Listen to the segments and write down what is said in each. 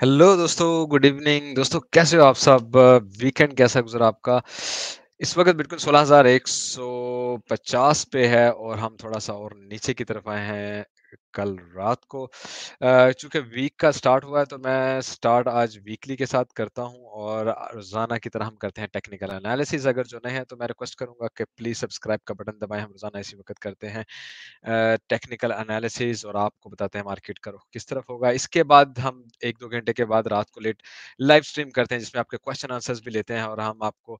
Hello दोस्तों good evening दोस्तों कैसे हो आप सब वीकेंड कैसा गुजरा आपका इस वक्त बिल्कुल 16,150 पे है और हम थोड़ा सा और नीचे की तरफ आए हैं कल रात को चूंकि वीक का स्टार्ट हुआ है तो मैं स्टार्ट आज वीकली के साथ करता हूँ और रोजाना की तरह हम करते हैं टेक्निकल एनालिसिस अगर जो नए हैं तो मैं रिक्वेस्ट करूंगा कि प्लीज सब्सक्राइब का बटन दबाएं हम रोजाना इसी वक्त करते हैं टेक्निकल एनालिसिस और आपको बताते हैं मार्केट का रुख किस तरफ होगा इसके बाद हम एक दो घंटे के बाद रात को लेट लाइव स्ट्रीम करते हैं जिसमें आपके क्वेश्चन आंसर्स भी लेते हैं और हम आपको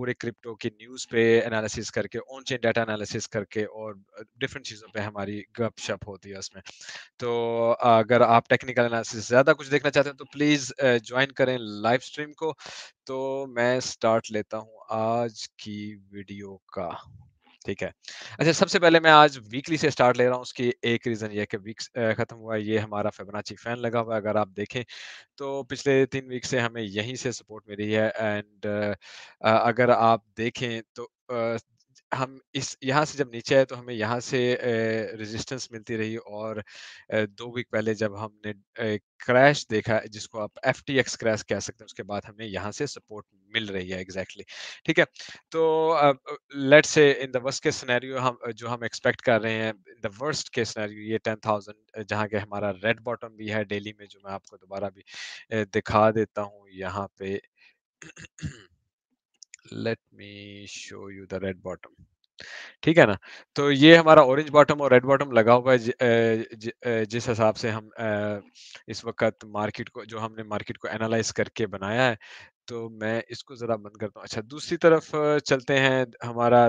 पूरे क्रिप्टो की न्यूज़ पे एनालिसिस करके ऑन चेन डाटा एनालिसिस करके और डिफरेंट चीज़ों पर हमारी गपशप होती है दिया में तो अगर आप टेक्निकल एनालिसिस ज़्यादा कुछ देखना चाहते हैं तो प्लीज़ ज्वाइन करें लाइव स्ट्रीम को तो मैं स्टार्ट लेता हूं आज की वीडियो का ठीक है अच्छा सबसे पहले मैं आज वीकली से स्टार्ट ले रहा हूँ उसकी एक रीज़न ये कि वीक ख़त्म हुआ है ये हमारा फेबनाची फैन लगा हुआ है अगर आप देखें तो पिछले तीन वीक से हमें यहीं से सपोर्ट मिली है एंड अगर आप देखें तो हम इस यहाँ से जब नीचे आए तो हमें यहाँ से रेजिस्टेंस मिलती रही और दो वीक पहले जब हमने क्रैश देखा जिसको आप एफ टी एक्स क्रैश कह सकते हैं उसके बाद हमें यहाँ से सपोर्ट मिल रही है एग्जैक्टली exactly. ठीक है तो let's say in the worst case scenario हम जो हम एक्सपेक्ट कर रहे हैं in the worst case scenario ये टेन थाउजेंड जहाँ के हमारा रेड बॉटम भी है डेली में जो मैं आपको दोबारा भी दिखा देता हूँ यहाँ पे let me show you the red bottom ठीक है ना तो ये हमारा ऑरेंज बॉटम और रेड बॉटम लगा हुआ है ज, ज, ज, जिस हिसाब से हम इस वक्त मार्केट को जो हमने मार्केट को एनालाइज करके बनाया है तो मैं इसको जरा बंद करता हूँ अच्छा दूसरी तरफ चलते हैं हमारा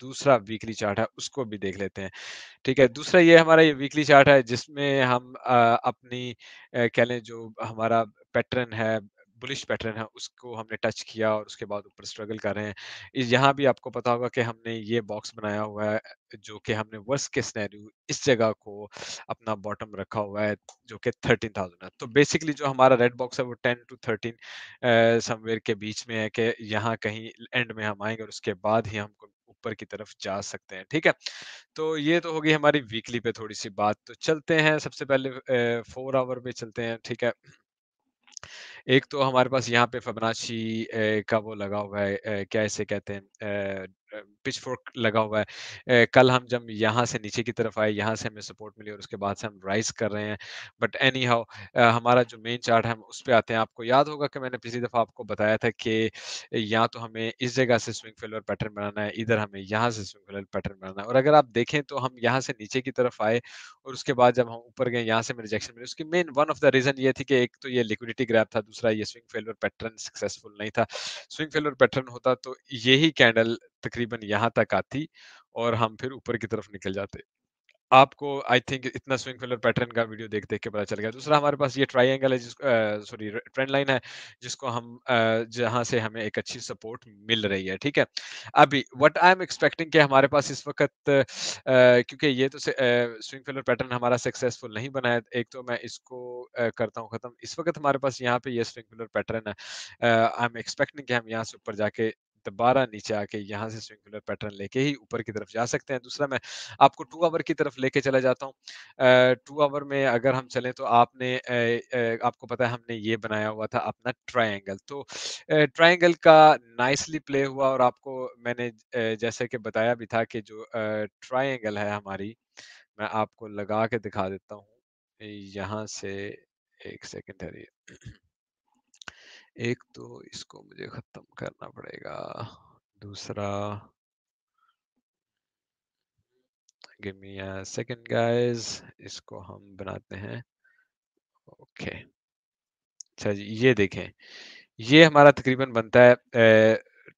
दूसरा वीकली चार्ट है उसको भी देख लेते हैं ठीक है दूसरा ये हमारा ये वीकली चार्ट है जिसमें हम अपनी कह लें जो हमारा पैटर्न है बुलिश पैटर्न है उसको हमने टच किया और उसके बाद ऊपर स्ट्रगल कर रहे हैं यहाँ भी आपको पता होगा कि हमने ये बॉक्स बनाया हुआ है जो कि हमने वर्स के स्नैरियो इस जगह को अपना बॉटम रखा हुआ है जो कि थर्टीन थाउजेंड है तो बेसिकली जो हमारा रेड बॉक्स है वो टेन टू थर्टीन समवेयर के बीच में है कि यहाँ कहीं एंड में हम आएंगे और उसके बाद ही हमको ऊपर की तरफ जा सकते हैं ठीक है तो ये तो होगी हमारी वीकली पे थोड़ी सी बात तो चलते हैं सबसे पहले फोर आवर पे चलते हैं ठीक है एक तो हमारे पास यहाँ पे फबनाची का वो लगा हुआ है क्या इसे कहते हैं पिच फोर्क लगा हुआ है कल हम जब यहाँ से नीचे की तरफ आए यहाँ से हमें सपोर्ट मिली और उसके बाद से हम राइज कर रहे हैं बट एनी हाउ हमारा जो मेन चार्ट है हम उस पर आते हैं आपको याद होगा कि मैंने पिछली दफ़ा आपको बताया था कि यहाँ तो हमें इस जगह से स्विंग फेलर पैटर्न बनाना है इधर हमें यहाँ से स्विंग फेलर पैटर्न बनाना है और अगर आप देखें तो हम यहाँ से नीचे की तरफ आए और उसके बाद जब हम ऊपर गए यहाँ से हमें रिजेक्शन मिली उसकी main one of the reason ये थी कि एक तो ये लिक्विडिटी ग्रैप था दूसरा ये स्विंग फेलर पैटर्न सक्सेसफुल नहीं था स्विंग फेलर पैटर्न होता तो यही कैंडल तकरीबन यहाँ तक आती और हम फिर ऊपर की तरफ निकल जाते आपको आई थिंक इतना स्विंग फिलर पैटर्न का वीडियो देख देख के पता चल गया दूसरा हमारे पास ये ट्राइंगल है जिसको सॉरी ट्रेंड लाइन है जिसको हम जहां से हमें एक अच्छी सपोर्ट मिल रही है ठीक है अभी व्हाट आई एम एक्सपेक्टिंग कि हमारे पास इस वक्त क्योंकि ये तो स्विंग फिलर पैटर्न हमारा सक्सेसफुल नहीं बना है एक तो मैं इसको uh, करता हूँ खत्म इस वक्त हमारे पास यहाँ पे ये स्विंग फिलर पैटर्न है आई एम एक्सपेक्टिंग कि हम यहाँ से ऊपर जाके दोबारा नीचे आके यहाँ से स्विंगुलर पैटर्न लेके ही ऊपर की तरफ जा सकते हैं दूसरा मैं आपको टू आवर की तरफ लेके चला जाता हूँ टू आवर में अगर हम चलें तो आपने आपको पता है हमने ये बनाया हुआ था अपना ट्राइंगल तो ट्राइंगल का नाइसली प्ले हुआ और आपको मैंने जैसे कि बताया भी था कि जो ट्राइंगल है हमारी मैं आपको लगा के दिखा देता हूँ यहाँ से एक सेकेंड है एक तो इसको मुझे खत्म करना पड़ेगा दूसरा सेकेंड गाइज इसको हम बनाते हैं ओके अच्छा जी ये देखें ये हमारा तकरीबन बनता है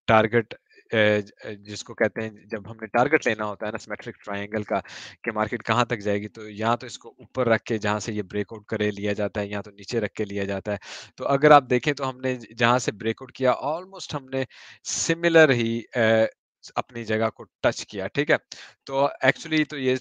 टारगेट जिसको कहते हैं जब हमने टारगेट लेना होता है ना सिमेट्रिक ट्रायंगल का कि मार्केट कहाँ तक जाएगी तो यहाँ तो इसको ऊपर रख के जहाँ से ये ब्रेकआउट करे लिया जाता है यहाँ तो नीचे रख के लिया जाता है तो अगर आप देखें तो हमने जहाँ से ब्रेकआउट किया ऑलमोस्ट हमने सिमिलर ही ए, अपनी जगह को टच किया ठीक है तो एक्चुअली तो ये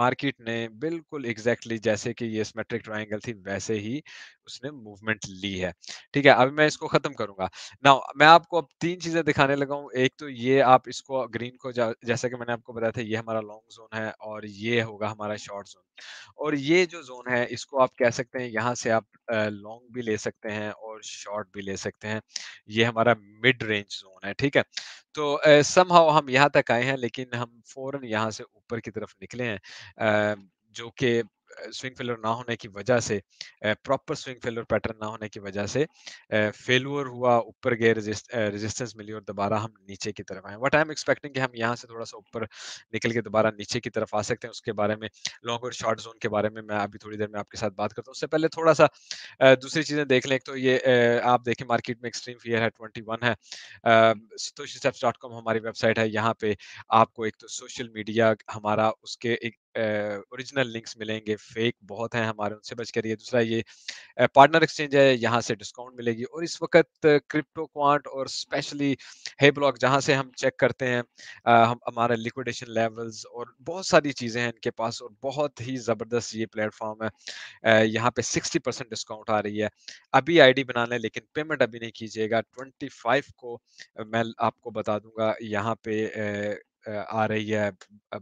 मार्केट ने बिल्कुल एग्जैक्टली exactly जैसे कि ये स्मेट्रिक ट्राइंगल थी वैसे ही उसने मूवमेंट ली है ठीक है अभी मैं इसको खत्म करूंगा ना मैं आपको अब तीन चीजें दिखाने लगा हूँ एक तो ये आप इसको ग्रीन को जैसा कि मैंने आपको बताया था ये हमारा लॉन्ग जोन है और ये होगा हमारा शॉर्ट जोन और ये जो जोन है इसको आप कह सकते हैं यहाँ से आप लॉन्ग भी ले सकते हैं और शॉर्ट भी ले सकते हैं ये हमारा मिड रेंज जोन है ठीक है तो सम हम यहाँ तक आए हैं लेकिन हम फौरन यहाँ से ऊपर की तरफ निकले हैं जो कि स्विंग फेलर ना होने की वजह से प्रॉपर स्विंग फेलर पैटर्न ना होने की वजह से फेलर हुआ ऊपर गए रेजिस्टेंस मिली और दोबारा हम नीचे की तरफ आए व्हाट आई एम एक्सपेक्टिंग कि हम यहाँ से थोड़ा सा ऊपर निकल के दोबारा नीचे की तरफ आ सकते हैं उसके बारे में लॉन्ग और शॉर्ट जोन के बारे में मैं अभी थोड़ी देर में आपके साथ बात करता हूँ उससे पहले थोड़ा सा दूसरी चीजें देख लें तो ये आप देखें मार्केट में एक्सट्रीम फियर है ट्वेंटी है सतोशी हमारी वेबसाइट है यहाँ पे आपको एक तो सोशल मीडिया हमारा उसके एक ओरिजिनल लिंक्स मिलेंगे फेक बहुत हैं हमारे उनसे बच करिए दूसरा ये पार्टनर एक्सचेंज है यहाँ से डिस्काउंट मिलेगी और इस वक्त क्रिप्टो क्वांट और स्पेशली हे ब्लॉक जहाँ से हम चेक करते हैं हम हमारे लिक्विडेशन लेवल्स और बहुत सारी चीज़ें हैं इनके पास और बहुत ही ज़बरदस्त ये प्लेटफॉर्म है यहाँ पे सिक्सटी परसेंट डिस्काउंट आ रही है अभी डी बना लें लेकिन पेमेंट अभी नहीं कीजिएगा ट्वेंटी फाइव को मैं आपको बता दूंगा यहाँ पे आ रही है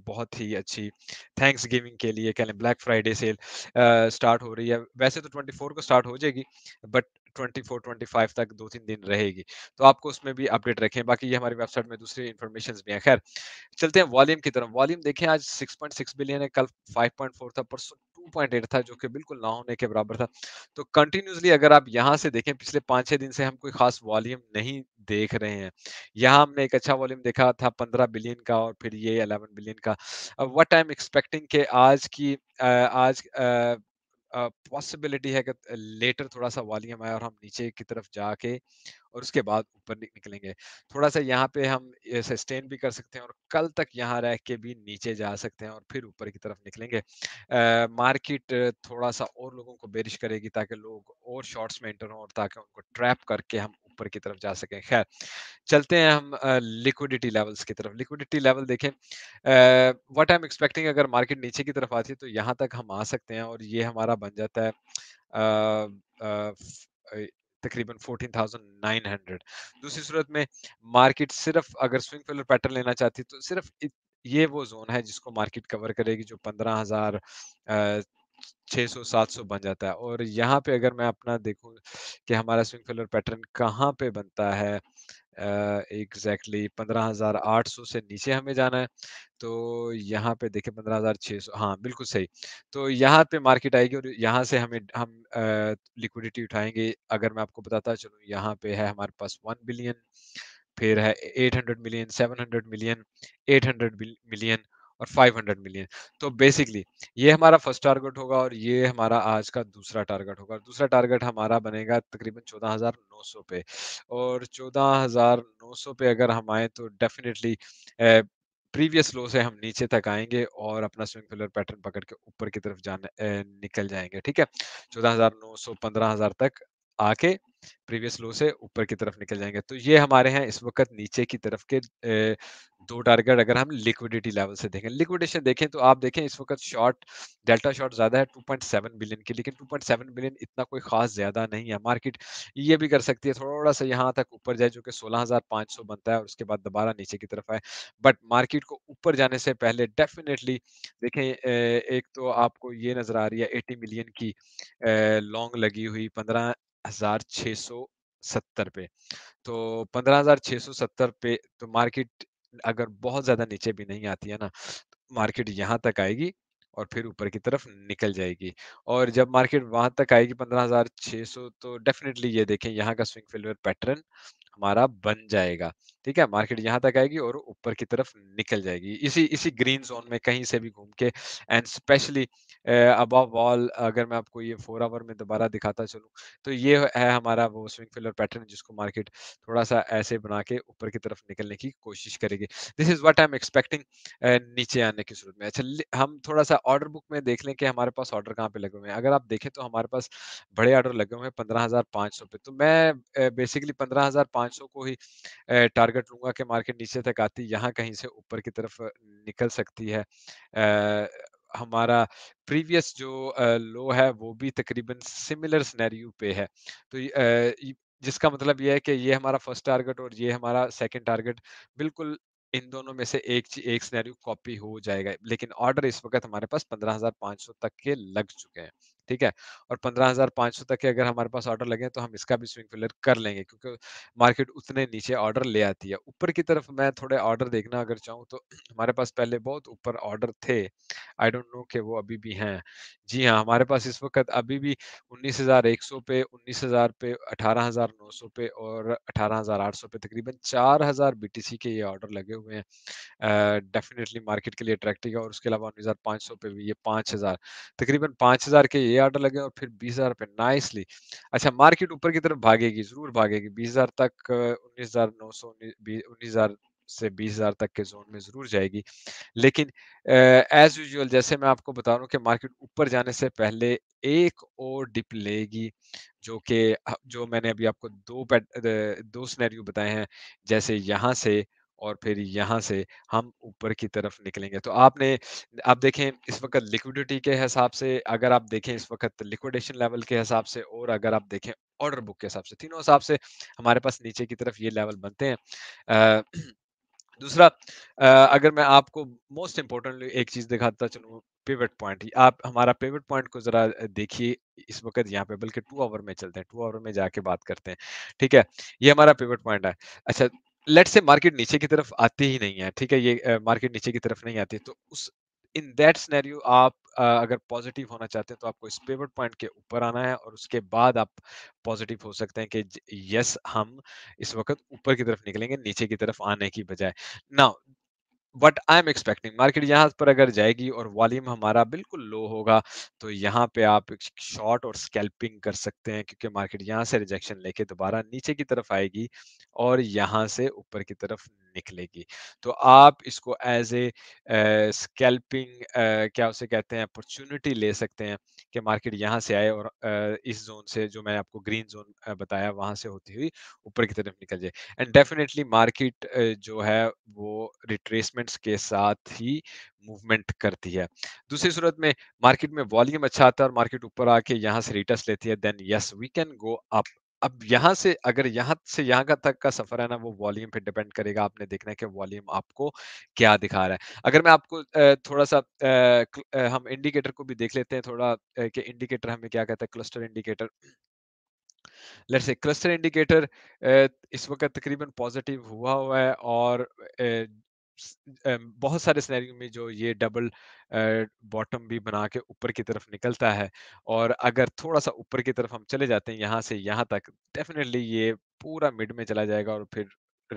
बहुत ही अच्छी थैंक्स गिविंग के लिए कह लें ब्लैक फ्राइडे सेल स्टार्ट हो रही है वैसे तो 24 को स्टार्ट हो जाएगी बट 24 25 तक दो तीन दिन रहेगी तो आपको उसमें भी अपडेट रखें बाकी ये हमारी वेबसाइट में दूसरी इन्फॉर्मेशन भी हैं खैर चलते हैं वॉल्यूम की तरफ वॉल्यूम देखें आज 6.6 बिलियन है कल 5.4 था परसों 2.8 था जो कि बिल्कुल ना होने के बराबर था तो कंटिन्यूसली अगर आप यहाँ से देखें पिछले पाँच छः दिन से हम कोई खास वॉल्यूम नहीं देख रहे हैं यहाँ हमने एक अच्छा वॉल्यूम देखा था पंद्रह बिलियन का और फिर ये अलेवन बिलियन का वट आई एम एक्सपेक्टिंग के आज की आज पॉसिबिलिटी है कि लेटर थोड़ा सा वॉल्यूम आए और हम नीचे की तरफ जाके और उसके बाद ऊपर निकलेंगे थोड़ा सा यहाँ पे हम सस्टेन भी कर सकते हैं और कल तक यहाँ रह के भी नीचे जा सकते हैं और फिर ऊपर की तरफ निकलेंगे मार्केट थोड़ा सा और लोगों को बेरिश करेगी ताकि लोग और शॉर्ट्स में एंटर हों और ताकि उनको ट्रैप करके हम ऊपर की तरफ जा सकें खैर चलते हैं हम लिक्विडिटी लेवल्स की तरफ लिक्विडिटी लेवल देखें व्हाट आई एम एक्सपेक्टिंग अगर मार्केट नीचे की तरफ आती है तो यहाँ तक हम आ सकते हैं और ये हमारा बन जाता है तकरीबन 14,900 दूसरी सूरत में मार्केट सिर्फ अगर स्विंग फेलर पैटर्न लेना चाहती तो सिर्फ ये वो जोन है जिसको मार्केट कवर करेगी जो 15,000 600 700 बन जाता है और यहाँ पे अगर मैं अपना देखूँ कि हमारा स्विंग फेलर पैटर्न कहाँ पे बनता है एग्जैक्टली पंद्रह हज़ार आठ सौ से नीचे हमें जाना है तो यहाँ पे देखें पंद्रह हज़ार छः सौ हाँ बिल्कुल सही तो यहाँ पे मार्केट आएगी और यहाँ से हमें हम लिक्विडिटी उठाएंगे अगर मैं आपको बताता चलूँ यहाँ पे है हमारे पास वन बिलियन फिर है eight hundred million seven hundred million eight hundred million और 500 मिलियन तो बेसिकली ये हमारा फर्स्ट टारगेट होगा और ये हमारा आज का दूसरा टारगेट होगा दूसरा टारगेट हमारा बनेगा तकरीबन 14,900 पे और 14,900 पे अगर हम आए तो डेफिनेटली प्रीवियस लो से हम नीचे तक आएंगे और अपना स्विंग फिलर पैटर्न पकड़ के ऊपर की तरफ जाने निकल जाएंगे ठीक है चौदह हजार तक आके प्रीवियस लो से ऊपर की तरफ निकल जाएंगे तो ये हमारे हैं इस वक्त नीचे की तरफ के दो टारगेट अगर हम लिक्विडिटी लेवल से देखें लिक्विडेशन देखें तो आप देखें इस वक्त शॉर्ट डेल्टा शॉर्ट ज्यादा है 2.7 बिलियन की लेकिन 2.7 बिलियन इतना कोई खास ज्यादा नहीं है मार्केट ये भी कर सकती है थोड़ा सा यहाँ तक ऊपर जाए जो कि सोलह बनता है और उसके बाद दोबारा नीचे की तरफ आए बट मार्केट को ऊपर जाने से पहले डेफिनेटली देखें एक तो आपको ये नजर आ रही है एटी मिलियन की लॉन्ग लगी हुई पंद्रह हजार सौ सत्तर पे तो पंद्रह हजार सौ सत्तर पे तो मार्केट अगर बहुत ज्यादा नीचे भी नहीं आती है ना तो मार्केट यहाँ तक आएगी और फिर ऊपर की तरफ निकल जाएगी और जब मार्केट वहां तक आएगी 15,600 तो डेफिनेटली ये देखें यहाँ का स्विंग फेलियर पैटर्न हमारा बन जाएगा ठीक है मार्केट यहाँ तक आएगी और ऊपर की तरफ निकल जाएगी इसी इसी ग्रीन जोन में कहीं से भी घूम के एंड स्पेशली अब ऑल अगर मैं आपको ये फोर आवर में दोबारा दिखाता चलूँ तो ये है हमारा वो स्विंग फिलर पैटर्न जिसको मार्केट थोड़ा सा ऐसे बना के ऊपर की तरफ निकलने की कोशिश करेगी this is what I am expecting नीचे आने की सूरत में अच्छा हम थोड़ा सा ऑर्डर बुक में देख लें कि हमारे पास ऑर्डर कहाँ पे लगे हुए हैं अगर आप देखें तो हमारे पास बड़े ऑर्डर लगे हुए हैं पंद्रह पे तो मैं बेसिकली पंद्रह को ही टारगेट टारगेट लूंगा कि मार्केट नीचे तक आती यहाँ कहीं से ऊपर की तरफ निकल सकती है आ, हमारा प्रीवियस जो आ, लो है वो भी तकरीबन सिमिलर स्नैरियो पे है तो आ, जिसका मतलब ये है कि ये हमारा फर्स्ट टारगेट और ये हमारा सेकेंड टारगेट बिल्कुल इन दोनों में से एक एक स्नैरियो कॉपी हो जाएगा लेकिन ऑर्डर इस वक्त हमारे पास 15,500 तक के लग चुके हैं ठीक है और पंद्रह हजार पाँच सौ तक के अगर हमारे पास ऑर्डर लगे तो हम इसका भी स्विंग फिलर कर लेंगे क्योंकि मार्केट उतने नीचे ऑर्डर ले आती है ऊपर की तरफ मैं थोड़े ऑर्डर देखना अगर चाहूँ तो हमारे पास पहले बहुत ऊपर ऑर्डर थे आई डोंट नो कि वो अभी भी हैं जी हाँ हमारे पास इस वक्त अभी भी उन्नीस हजार एक सौ पे उन्नीस हजार पे अठारह हजार नौ सौ पे और अठारह हजार आठ सौ पे तकरीबन चार हजार के ये ऑर्डर लगे हुए हैं डेफिनेटली मार्केट के लिए अट्रैक्टिव है और उसके अलावा उन्नीस हजार सौ पे भी ये पाँच हजार तकरीबन पाँच हजार के ये ये आर्डर लगे और फिर बीस हजार नाइसली अच्छा मार्केट ऊपर की तरफ भागेगी जरूर भागेगी बीस हजार तक उन्नीस हजार नौ सौ उन्नीस हजार से बीस हजार तक के जोन में जरूर जाएगी लेकिन एज यूजल जैसे मैं आपको बता रहा हूँ कि मार्केट ऊपर जाने से पहले एक और डिप लेगी जो कि जो मैंने अभी आपको दो पैट दो स्नैरियो बताए हैं जैसे यहाँ से और फिर यहाँ से हम ऊपर की तरफ निकलेंगे तो आपने आप देखें इस वक्त लिक्विडिटी के हिसाब से अगर आप देखें इस वक्त लिक्विडेशन लेवल के हिसाब से और अगर आप देखें ऑर्डर बुक के हिसाब से तीनों हिसाब से हमारे पास नीचे की तरफ ये लेवल बनते हैं दूसरा अगर मैं आपको मोस्ट इम्पोर्टेंटली एक चीज दिखाता चलूँ पिवट पॉइंट आप हमारा पिवट पॉइंट को जरा देखिए इस वक्त यहाँ पे बल्कि टू आवर में चलते हैं टू आवर में जाके बात करते हैं ठीक है ये हमारा पिवट पॉइंट है अच्छा लेट से मार्केट नीचे की तरफ आती ही नहीं है ठीक है ये मार्केट नीचे की तरफ नहीं आती तो उस इन दैट स्नैरियो आप आ, अगर पॉजिटिव होना चाहते हैं तो आपको इस पेवर पॉइंट के ऊपर आना है और उसके बाद आप पॉजिटिव हो सकते हैं कि यस हम इस वक्त ऊपर की तरफ निकलेंगे नीचे की तरफ आने की बजाय now but I am expecting market यहाँ पर अगर जाएगी और वॉल्यूम हमारा बिल्कुल लो होगा तो यहाँ पे आप शॉर्ट और स्कैल्पिंग कर सकते हैं क्योंकि मार्केट यहाँ से रिजेक्शन लेके दोबारा नीचे की तरफ आएगी और यहाँ से ऊपर की तरफ निकलेगी तो आप इसको एज ए स्कैल्पिंग क्या उसे कहते हैं अपॉर्चुनिटी ले सकते हैं कि मार्केट यहाँ से आए और uh, इस जोन से जो मैंने आपको ग्रीन जोन बताया वहां से होती हुई ऊपर की तरफ निकल जाए एंड डेफिनेटली मार्केट जो है वो रिट्रेसमेंट्स के साथ ही मूवमेंट करती है दूसरी सूरत में मार्केट में वॉल्यूम अच्छा आता है और मार्केट ऊपर आके यहाँ से रिटर्स लेती है then yes we can go up अब यहां से अगर यहां से यहां का तक का सफर है ना वो वॉल्यूम पे डिपेंड करेगा आपने देखना है कि वॉल्यूम आपको क्या दिखा रहा है अगर मैं आपको थोड़ा सा हम इंडिकेटर को भी देख लेते हैं थोड़ा कि इंडिकेटर हमें क्या कहता है cluster indicator let's see cluster indicator इस वक्त तकरीबन पॉजिटिव हुआ हुआ है और बहुत सारे सिनेरियो में जो ये डबल बॉटम भी बना के ऊपर की तरफ निकलता है और अगर थोड़ा सा ऊपर की तरफ हम चले जाते हैं यहाँ से यहाँ तक डेफिनेटली ये पूरा मिड में चला जाएगा और फिर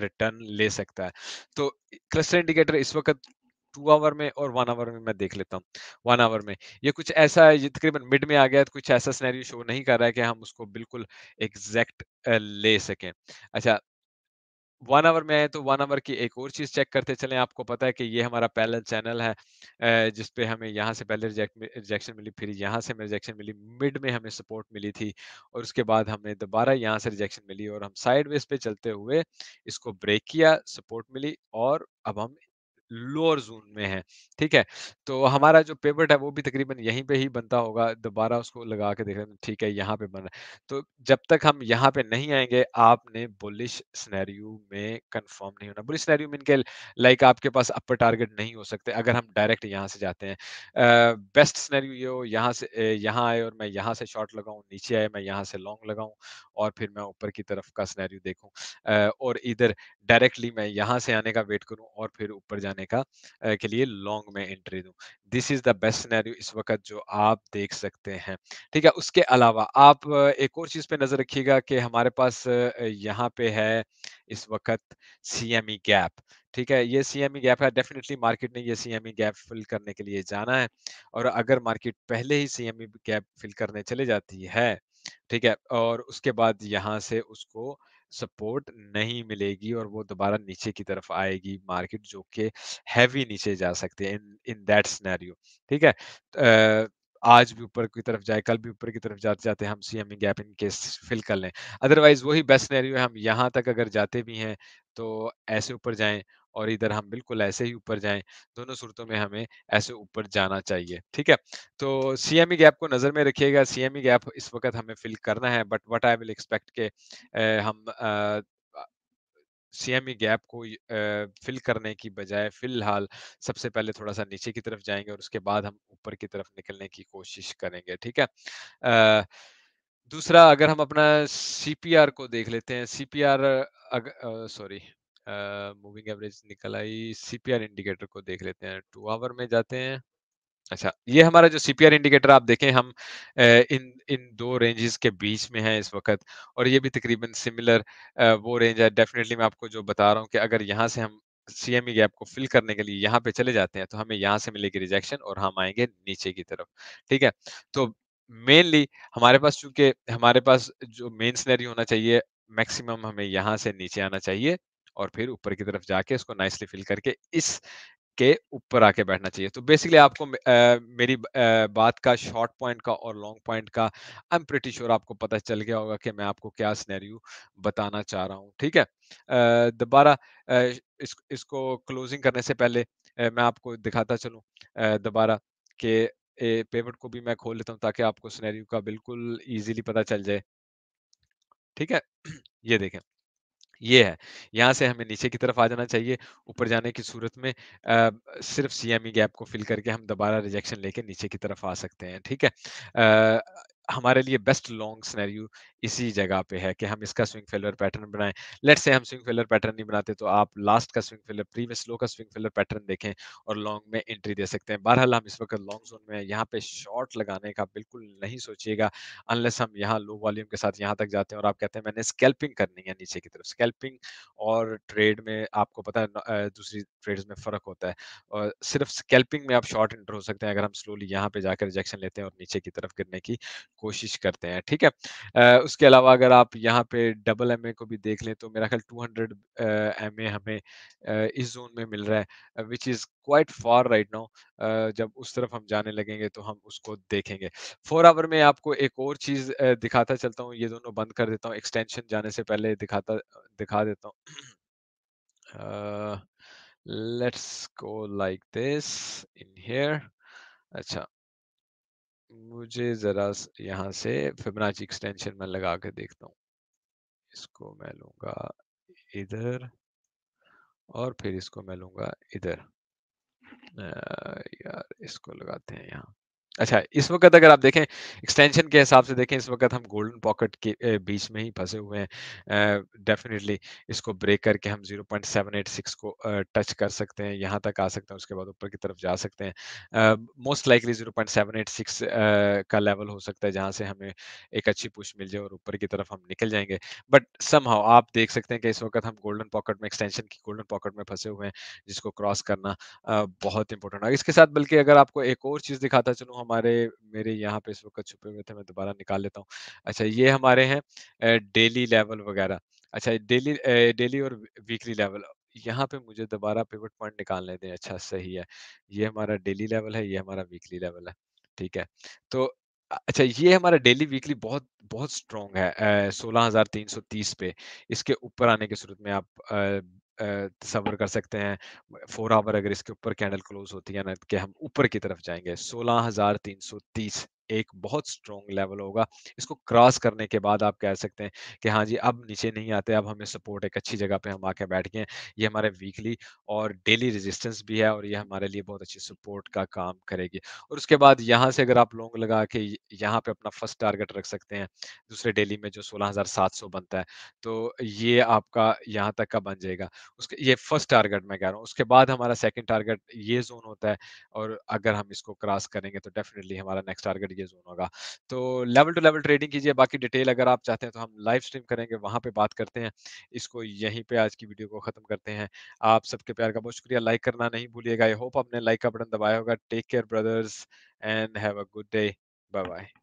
रिटर्न ले सकता है तो क्लस्टर इंडिकेटर इस वक्त टू आवर में और वन आवर में मैं देख लेता हूँ वन आवर में ये कुछ ऐसा ये तकरीबन मिड में आ गया तो कुछ ऐसा स्नैरियो शो नहीं कर रहा है कि हम उसको बिल्कुल एग्जैक्ट ले सकें अच्छा वन आवर में आए तो वन आवर की एक और चीज चेक करते चले आपको पता है कि ये हमारा पहला चैनल है जिसपे हमें यहाँ से पहले रिजेक्शन मिली फिर यहाँ से हमें रिजेक्शन मिली मिड में हमें सपोर्ट मिली थी और उसके बाद हमें दोबारा यहाँ से रिजेक्शन मिली और हम साइड पे चलते हुए इसको ब्रेक किया सपोर्ट मिली और अब हम लोअर जोन में है ठीक है तो हमारा जो पेवर्ट है वो भी तकरीबन यहीं पे ही बनता होगा दोबारा उसको लगा के देख रहे ठीक है यहाँ पे बन रहा है तो जब तक हम यहाँ पे नहीं आएंगे आपने बुलिश स्नैरियो में कंफर्म नहीं होना बुलिश स्नैरियो में इनके लाइक आपके पास अपर टारगेट नहीं हो सकते अगर हम डायरेक्ट यहाँ से जाते हैं बेस्ट स्नैरियो ये हो यहाँ से यहाँ आए और मैं यहाँ से शॉर्ट लगाऊँ नीचे आए मैं यहाँ से लॉन्ग लगाऊँ और फिर मैं ऊपर की तरफ का स्नैरियो देखूँ और इधर डायरेक्टली मैं यहाँ से आने का वेट करूँ और फिर ऊपर जाने करने का के लिए लॉन्ग में एंट्री दूं this is the best scenario इस वक्त जो आप देख सकते हैं ठीक है उसके अलावा आप एक और चीज पे नजर रखिएगा कि हमारे पास यहाँ पे है इस वक्त सीएमई गैप ठीक है ये सीएमई गैप है डेफिनेटली मार्केट ने ये सीएमई गैप फिल करने के लिए जाना है और अगर मार्केट पहले ही सीएमई गैप फिल करने चले जाती है ठीक है और उसके बाद यहाँ से उसको सपोर्ट नहीं मिलेगी और वो दोबारा नीचे की तरफ आएगी मार्केट जो कि हैवी नीचे जा सकते हैं इन इन दैट सिनेरियो ठीक है आज भी ऊपर की तरफ जाए कल भी ऊपर की तरफ जाते जाते हम सी हमें गैप इन केस फिल कर लें अदरवाइज वही बेस्ट सिनेरियो है हम यहाँ तक अगर जाते भी हैं तो ऐसे ऊपर जाएं और इधर हम बिल्कुल ऐसे ही ऊपर जाएं दोनों सूरतों में हमें ऐसे ऊपर जाना चाहिए ठीक है तो सीएमई गैप e को नज़र में रखिएगा सीएमई गैप e इस वक्त हमें फिल करना है but what I will expect के हम सीएमई गैप को फिल करने की बजाय फिलहाल सबसे पहले थोड़ा सा नीचे की तरफ जाएंगे और उसके बाद हम ऊपर की तरफ निकलने की कोशिश करेंगे ठीक है दूसरा अगर हम अपना सीपीआर को देख लेते हैं सीपीआर सॉरी मूविंग एवरेज निकल आई सीपीआर इंडिकेटर को देख लेते हैं टू आवर में जाते हैं अच्छा ये हमारा जो सीपीआर इंडिकेटर आप देखें हम इन इन दो रेंजेस के बीच में है इस वक्त और ये भी तकरीबन सिमिलर वो रेंज है डेफिनेटली मैं आपको जो बता रहा हूँ कि अगर यहाँ से हम सी गैप e को फिल करने के लिए यहाँ पे चले जाते हैं तो हमें यहाँ से मिलेगी रिजेक्शन और हम आएंगे नीचे की तरफ ठीक है तो मेनली हमारे पास चूंकि हमारे पास जो मेन स्नैरी होना चाहिए मैक्सिमम हमें यहाँ से नीचे आना चाहिए और फिर ऊपर की तरफ जाके इसको नाइसली फिल करके इस के ऊपर आके बैठना चाहिए तो बेसिकली आपको आ, मेरी आ, बात का शॉर्ट पॉइंट का और लॉन्ग पॉइंट का आई एम प्रिटी श्योर आपको पता चल गया होगा कि मैं आपको क्या स्नैरियो बताना चाह रहा हूँ ठीक है दोबारा इस, इसको क्लोजिंग करने से पहले आ, मैं आपको दिखाता चलूँ दोबारा के पेपर को भी मैं खोल लेता हूँ ताकि आपको स्नैरियो का बिल्कुल ईजिली पता चल जाए ठीक है ये देखें ये है यहाँ से हमें नीचे की तरफ आ जाना चाहिए ऊपर जाने की सूरत में आ, सिर्फ सीएमई गैप e को फिल करके हम दोबारा रिजेक्शन लेके नीचे की तरफ आ सकते हैं ठीक है आ, हमारे लिए बेस्ट लॉन्ग सिनेरियो इसी जगह पे है कि हम इसका स्विंग फेलर पैटर्न बनाएं लेट से हम स्विंग फेलर पैटर्न नहीं बनाते तो आप लास्ट का स्विंग फेलर प्रीवियस लो का स्विंग फेलर पैटर्न देखें और लॉन्ग में एंट्री दे सकते हैं बहरहाल हम इस वक्त लॉन्ग जोन में यहाँ पे शॉर्ट लगाने का बिल्कुल नहीं सोचिएगा अनलेस हम यहाँ लो वॉल्यूम के साथ यहाँ तक जाते हैं और आप कहते हैं मैंने स्केल्पिंग करनी है नीचे की तरफ स्केल्पिंग और ट्रेड में आपको पता है दूसरी ट्रेड में फर्क होता है और सिर्फ स्केल्पिंग में आप शॉर्ट इंटर हो सकते हैं अगर हम स्लोली यहाँ पे जाकर रिजेक्शन लेते हैं और नीचे की तरफ गिरने की कोशिश करते हैं ठीक है आ, उसके अलावा अगर आप यहाँ पे डबल एम को भी देख लें तो मेरा ख्याल 200 हंड्रेड एम ए हमें आ, इस जोन में मिल रहा है which is quite far right now जब उस तरफ हम जाने लगेंगे तो हम उसको देखेंगे फोर आवर में आपको एक और चीज़ दिखाता चलता हूँ ये दोनों बंद कर देता हूँ एक्सटेंशन जाने से पहले दिखाता दिखा देता हूँ let's go like this in here अच्छा मुझे ज़रा यहाँ से फिबनाची एक्सटेंशन में लगा के देखता हूँ इसको मैं लूंगा इधर और फिर इसको मैं लूंगा इधर यार इसको लगाते हैं यहाँ अच्छा इस वक्त अगर आप देखें एक्सटेंशन के हिसाब से देखें इस वक्त हम गोल्डन पॉकेट के बीच में ही फंसे हुए हैं डेफिनेटली इसको ब्रेक करके हम 0.786 को टच कर सकते हैं यहाँ तक आ सकते हैं उसके बाद ऊपर की तरफ जा सकते हैं मोस्ट लाइकली 0.786 का लेवल हो सकता है जहाँ से हमें एक अच्छी पुश मिल जाए और ऊपर की तरफ हम निकल जाएंगे बट सम आप देख सकते हैं कि इस वक्त हम गोल्डन पॉकेट में एक्सटेंशन की गोल्डन पॉकेट में फंसे हुए हैं जिसको क्रॉस करना बहुत इंपॉर्टेंट है इसके साथ बल्कि अगर आपको एक और चीज़ दिखाता चलूँ हमारे मेरे यहाँ पे इस वक्त छुपे हुए थे मैं दोबारा निकाल लेता हूँ अच्छा ये हमारे हैं डेली लेवल वगैरह अच्छा डेली डेली और वीकली लेवल यहाँ पे मुझे दोबारा पिवट पॉइंट निकालने दें अच्छा सही है ये हमारा डेली लेवल है ये हमारा वीकली लेवल है ठीक है तो अच्छा ये हमारा डेली वीकली बहुत बहुत स्ट्रॉन्ग है सोलह हजार तीन सौ तीस पे इसके ऊपर आने की सूरत में आप तस्वर कर सकते हैं फोर आवर अगर इसके ऊपर कैंडल क्लोज होती है ना कि हम ऊपर की तरफ जाएंगे सोलह हजार तीन सौ तीस एक बहुत स्ट्रॉन्ग लेवल होगा इसको क्रॉस करने के बाद आप कह सकते हैं कि हाँ जी अब नीचे नहीं आते अब हमें सपोर्ट एक अच्छी जगह पे हम आके बैठ गए ये हमारे वीकली और डेली रेजिस्टेंस भी है और ये हमारे लिए बहुत अच्छी सपोर्ट का काम करेगी और उसके बाद यहाँ से अगर आप लॉन्ग लगा के यहाँ पे अपना फर्स्ट टारगेट रख सकते हैं दूसरे डेली में जो सोलह बनता है तो ये आपका यहाँ तक का बन जाएगा उसके ये फर्स्ट टारगेट मैं कह रहा हूँ उसके बाद हमारा सेकेंड टारगेट ये जोन होता है और अगर हम इसको क्रॉस करेंगे तो डेफिनेटली हमारा नेक्स्ट टारगेट ये जोन होगा तो लेवल टू लेवल ट्रेडिंग कीजिए बाकी डिटेल अगर आप चाहते हैं तो हम लाइव स्ट्रीम करेंगे वहां पे बात करते हैं इसको यहीं पे आज की वीडियो को खत्म करते हैं आप सबके प्यार का बहुत शुक्रिया लाइक करना नहीं भूलिएगा आई होप आपने लाइक का बटन दबाया होगा take care brothers and have a good day bye bye